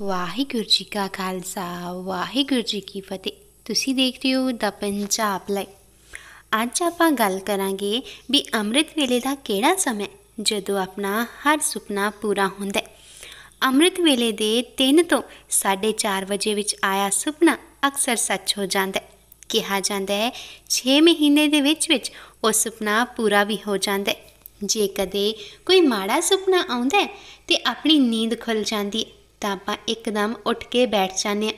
ਵਾਹਿਗੁਰੂ ਜੀ ਕਾ ਖਾਲਸਾ ਵਾਹਿਗੁਰੂ ਜੀ ਕੀ ਫਤਿਹ ਤੁਸੀਂ ਦੇਖ ਰਹੇ ਹੋ ਦਾ ਪੰਜਾਬ ਲਾਈ ਅੱਜ ਆਪਾਂ ਗੱਲ ਕਰਾਂਗੇ ਵੀ ਅੰਮ੍ਰਿਤ ਵੇਲੇ ਦਾ ਕਿਹੜਾ ਸਮਾਂ ਜਦੋਂ ਆਪਣਾ ਹਰ ਸੁਪਨਾ ਪੂਰਾ ਹੁੰਦਾ ਹੈ ਅੰਮ੍ਰਿਤ ਵੇਲੇ ਦੇ 3 ਤੋਂ 4:30 ਵਜੇ ਵਿੱਚ ਆਇਆ ਸੁਪਨਾ ਅਕਸਰ ਸੱਚ ਹੋ ਜਾਂਦਾ ਹੈ ਕਿਹਾ ਜਾਂਦਾ ਹੈ 6 ਮਹੀਨੇ ਦੇ ਵਿੱਚ ਵਿੱਚ ਉਹ ਸੁਪਨਾ ਪੂਰਾ ਵੀ ਹੋ ਜਾਂਦਾ ਹੈ ਜੇ ਕਦੇ ਕੋਈ ਮਾੜਾ ਸੁਪਨਾ ਆਉਂਦਾ ਹੈ ਤੇ ਆਪਣੀ ਨੀਂਦ ਖੁੱਲ ਜਾਂਦੀ ਹੈ ਤਾਂ ਆਪਾਂ ਇੱਕਦਮ ਉੱਠ ਕੇ ਬੈਠ ਜਾਂਦੇ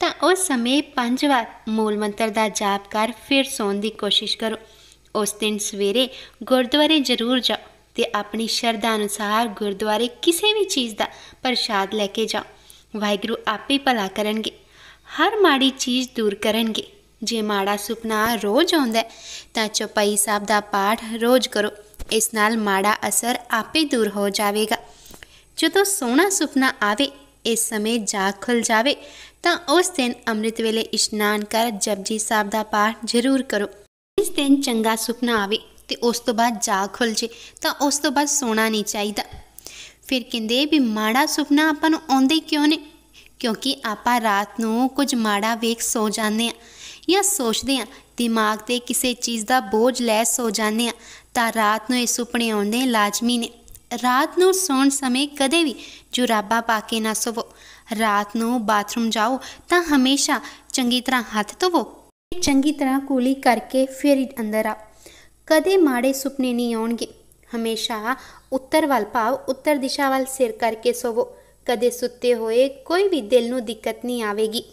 ਤਾਂ ਉਸ ਸਮੇਂ ਪੰਜ ਵਾਰ ਮੂਲ ਮੰਤਰ ਦਾ ਜਾਪ ਕਰ ਫਿਰ ਸੌਣ ਦੀ ਕੋਸ਼ਿਸ਼ ਕਰੋ ਉਸ ਦਿਨ ਸਵੇਰੇ ਗੁਰਦੁਆਰੇ ਜ਼ਰੂਰ ਜਾਓ ਤੇ ਆਪਣੀ ਸ਼ਰਧਾ ਅਨੁਸਾਰ ਗੁਰਦੁਆਰੇ ਕਿਸੇ ਵੀ ਚੀਜ਼ ਦਾ ਪ੍ਰਸ਼ਾਦ ਲੈ ਕੇ ਜਾਓ ਵਾਹਿਗੁਰੂ ਆਪੇ ਭਲਾ ਕਰਨਗੇ ਹਰ ਮਾੜੀ ਚੀਜ਼ ਦੂਰ ਕਰਨਗੇ ਜੇ ਮਾੜਾ ਸੁਪਨਾ ਰੋਜ਼ ਆਉਂਦਾ ਤਾਂ ਚੌਪਈ ਸਾਹਿਬ ਦਾ ਪਾਠ ਰੋਜ਼ ਕਰੋ ਇਸ ਨਾਲ ਮਾੜਾ ਅਸਰ ਆਪੇ ਦੂਰ ਹੋ ਜਾਵੇਗਾ ਜਦੋਂ ਸੋਹਣਾ ਸੁਪਨਾ ਆਵੇ ਇਸ ਸਮੇਂ ਜਾਗ ਖੁੱਲ ਜਾਵੇ ਤਾਂ ਉਸ ਦਿਨ ਅੰਮ੍ਰਿਤ ਵੇਲੇ ਇਸ਼ਨਾਨ ਕਰ ਜਪਜੀ ਸਾਹਿਬ ਦਾ ਪਾਠ ਜ਼ਰੂਰ ਕਰੋ ਇਸ ਦਿਨ ਚੰਗਾ ਸੁਪਨਾ ਆਵੇ ਤੇ ਉਸ ਤੋਂ ਬਾਅਦ ਜਾਗ ਖੁੱਲ ਜੇ ਤਾਂ ਉਸ ਤੋਂ ਬਾਅਦ ਸੋਣਾ ਨਹੀਂ ਚਾਹੀਦਾ ਫਿਰ ਕਹਿੰਦੇ ਵੀ ਮਾੜਾ ਸੁਪਨਾ ਆਪਾਂ ਨੂੰ ਆਉਂਦੇ ਕਿਉਂ ਨੇ ਕਿਉਂਕਿ ਆਪਾਂ ਰਾਤ ਨੂੰ ਕੁਝ ਮਾੜਾ ਵੇਖ ਸੋ ਜਾਂਦੇ ਆ ਜਾਂ ਸੋਚਦੇ ਆ ਦਿਮਾਗ ਤੇ ਕਿਸੇ ਚੀਜ਼ ਦਾ ਬੋਝ ਲੈ ਸੋ ਜਾਂਦੇ ਆ ਤਾਂ ਰਾਤ ਨੂੰ ਇਹ ਸੁਪਨੇ ਆਉਂਦੇ ਲਾਜ਼ਮੀ ਨੇ ਰਾਤ ਨੂੰ ਸੌਣ ਸਮੇਂ ਕਦੇ ਵੀ ਜੁਰਾਬਾ ਪਾ ਕੇ ਨਾ ਸੋਵੋ ਰਾਤ ਨੂੰ ਬਾਥਰੂਮ ਜਾਓ ਤਾਂ ਹਮੇਸ਼ਾ ਚੰਗੀ ਤਰ੍ਹਾਂ ਹੱਥ ਧੋਵੋ ਚੰਗੀ ਤਰ੍ਹਾਂ ਕੂਲੀ ਕਰਕੇ ਫਿਰ ਅੰਦਰ ਆ ਕਦੇ ਮਾੜੇ ਸੁਪਨੇ ਨਹੀਂ ਆਉਣਗੇ ਹਮੇਸ਼ਾ ਉੱਤਰ ਵੱਲ ਭਾਵ ਉੱਤਰ ਦਿਸ਼ਾ ਵੱਲ ਸਿਰ ਕਰਕੇ ਸੋਵੋ ਕਦੇ ਸੁੱਤੇ ਹੋਏ ਕੋਈ ਵੀ ਦਿਲ ਨੂੰ ਦਿੱਕਤ ਨਹੀਂ ਆਵੇਗੀ